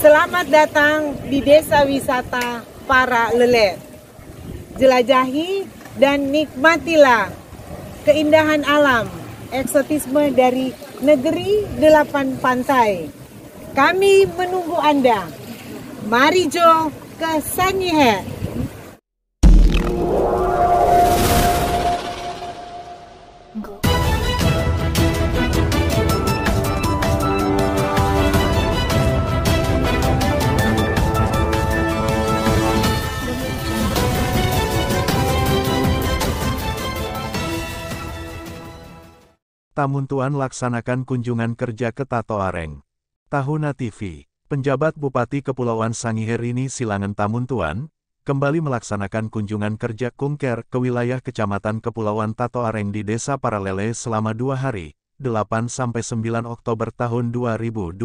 Selamat datang di Desa Wisata Para Lelet. Jelajahi dan nikmatilah keindahan alam, eksotisme dari negeri delapan pantai. Kami menunggu Anda. Mari Jo ke Go. Tamun laksanakan kunjungan kerja ke Tatoareng. Tahuna TV, penjabat Bupati Kepulauan Sangihe ini Silangan Tamun kembali melaksanakan kunjungan kerja Kungker ke wilayah Kecamatan Kepulauan Tatoareng di Desa Paralele selama dua hari, 8-9 Oktober tahun 2022.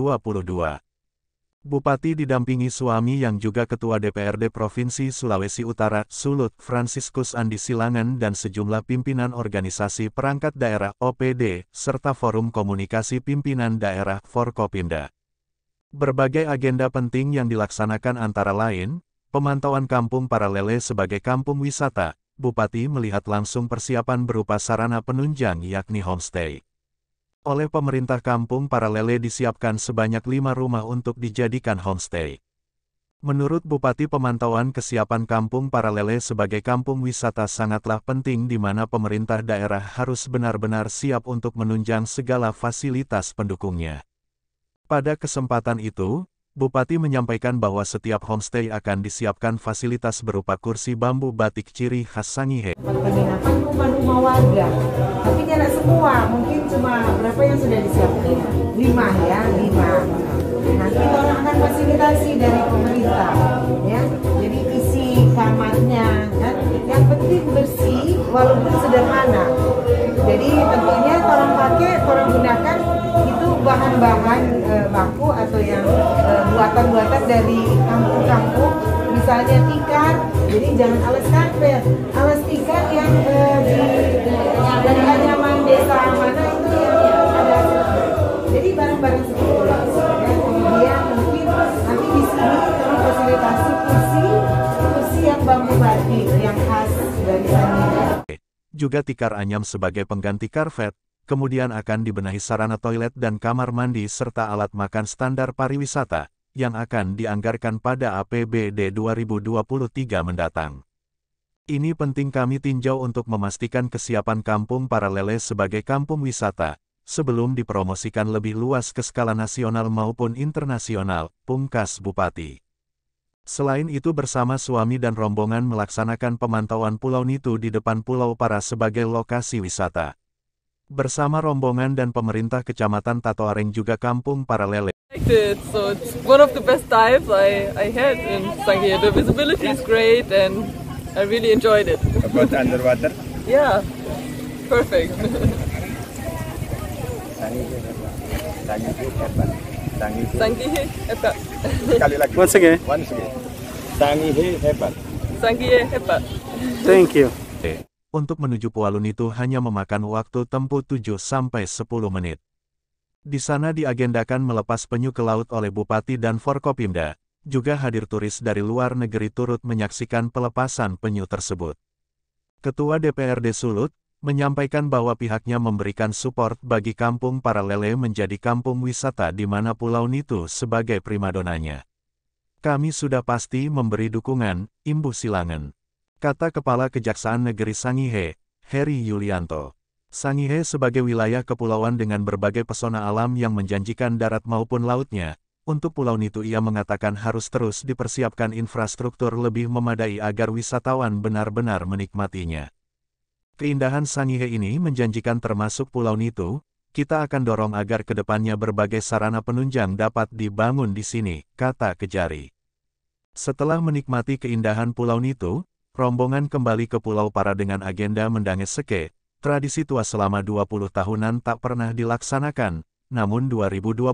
Bupati didampingi suami yang juga Ketua DPRD Provinsi Sulawesi Utara, Sulut, Franciscus Andi Silangan dan sejumlah pimpinan organisasi perangkat daerah OPD, serta Forum Komunikasi Pimpinan Daerah Forkopimda. Berbagai agenda penting yang dilaksanakan antara lain, pemantauan kampung para lele sebagai kampung wisata, Bupati melihat langsung persiapan berupa sarana penunjang yakni homestay. Oleh pemerintah kampung para lele disiapkan sebanyak lima rumah untuk dijadikan homestay. Menurut Bupati pemantauan kesiapan kampung para lele sebagai kampung wisata sangatlah penting di mana pemerintah daerah harus benar-benar siap untuk menunjang segala fasilitas pendukungnya. Pada kesempatan itu, Bupati menyampaikan bahwa setiap homestay akan disiapkan fasilitas berupa kursi bambu batik ciri khas Sangihe. Penginapan rumah-rumah warga, tapi tidak semua, mungkin cuma berapa yang sudah disiapkan? Lima ya, lima. Nanti tolong akan fasilitasi dari pemerintah, ya. Jadi isi kamarnya, kan? Yang penting bersih, walaupun sederhana. Jadi tentunya tolong pakai, tolong gunakan bahan-bahan e, eh, baku atau yang eh, buatan-buatan e, dari kampung-kampung misalnya tikar jadi jangan alas karet alas tikar yang e, di dari anyaman desa mana itu yang ada jadi barang-barang seperti itu ya. kemudian mungkin nanti di sini kursi kursi yang khas dari sana juga tikar anyam sebagai pengganti karpet kemudian akan dibenahi sarana toilet dan kamar mandi serta alat makan standar pariwisata, yang akan dianggarkan pada APBD 2023 mendatang. Ini penting kami tinjau untuk memastikan kesiapan kampung para lele sebagai kampung wisata, sebelum dipromosikan lebih luas ke skala nasional maupun internasional, pungkas Bupati. Selain itu bersama suami dan rombongan melaksanakan pemantauan Pulau Nitu di depan Pulau Para sebagai lokasi wisata. Bersama rombongan dan pemerintah kecamatan Tatoareng juga kampung para lele. So it's one of the best dives I, I had in Sangihe. The visibility is great and I really enjoyed it. About underwater? Yeah, perfect. Sangihe hebat. Sekali lagi. Once again. Once again. Sangihe hebat. Sangihe hebat. Thank you untuk menuju Pualun itu hanya memakan waktu tempuh 7-10 menit. Di sana diagendakan melepas penyu ke laut oleh Bupati dan Forkopimda, juga hadir turis dari luar negeri turut menyaksikan pelepasan penyu tersebut. Ketua DPRD Sulut, menyampaikan bahwa pihaknya memberikan support bagi kampung para lele menjadi kampung wisata di mana Pulau Nitu sebagai primadonanya. Kami sudah pasti memberi dukungan, imbuh silangan kata Kepala Kejaksaan Negeri Sangihe, Heri Yulianto. Sangihe sebagai wilayah kepulauan dengan berbagai pesona alam yang menjanjikan darat maupun lautnya, untuk pulau itu ia mengatakan harus terus dipersiapkan infrastruktur lebih memadai agar wisatawan benar-benar menikmatinya. Keindahan Sangihe ini menjanjikan termasuk pulau Nitu, kita akan dorong agar kedepannya berbagai sarana penunjang dapat dibangun di sini, kata Kejari. Setelah menikmati keindahan Pulau Nitu, rombongan kembali ke Pulau Para dengan agenda mendanges seke, tradisi tua selama 20 tahunan tak pernah dilaksanakan, namun 2022,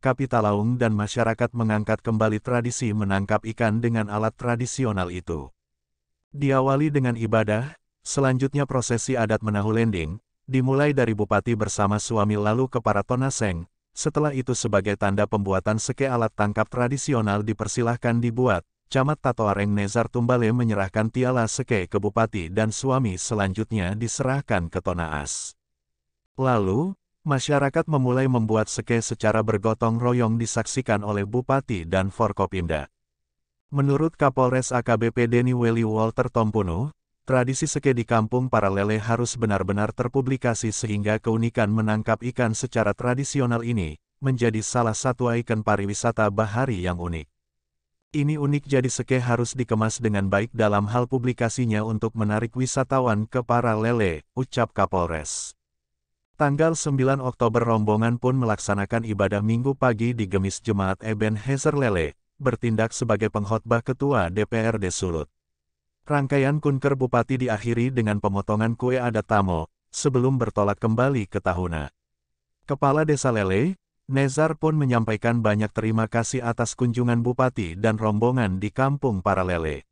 Kapitalaung dan masyarakat mengangkat kembali tradisi menangkap ikan dengan alat tradisional itu. Diawali dengan ibadah, selanjutnya prosesi adat menahu lending dimulai dari bupati bersama suami lalu ke para tonaseng, setelah itu sebagai tanda pembuatan seke alat tangkap tradisional dipersilahkan dibuat, Camat Tatoareng Nezar Tumbale menyerahkan Tiala Seke ke Bupati dan suami selanjutnya diserahkan ke Tonaas. Lalu, masyarakat memulai membuat seke secara bergotong royong disaksikan oleh Bupati dan Forkopimda. Menurut Kapolres AKBP Deni Weli Walter Tompuno, tradisi seke di kampung para lele harus benar-benar terpublikasi sehingga keunikan menangkap ikan secara tradisional ini menjadi salah satu ikon pariwisata bahari yang unik. Ini unik jadi seke harus dikemas dengan baik dalam hal publikasinya untuk menarik wisatawan ke para lele, ucap Kapolres. Tanggal 9 Oktober rombongan pun melaksanakan ibadah minggu pagi di Gemis Jemaat Eben Hezer Lele, bertindak sebagai pengkhotbah Ketua DPRD Sulut. Rangkaian kunker bupati diakhiri dengan pemotongan kue adat tamo, sebelum bertolak kembali ke Tahuna. Kepala Desa Lele, Nezar pun menyampaikan banyak terima kasih atas kunjungan bupati dan rombongan di kampung para lele.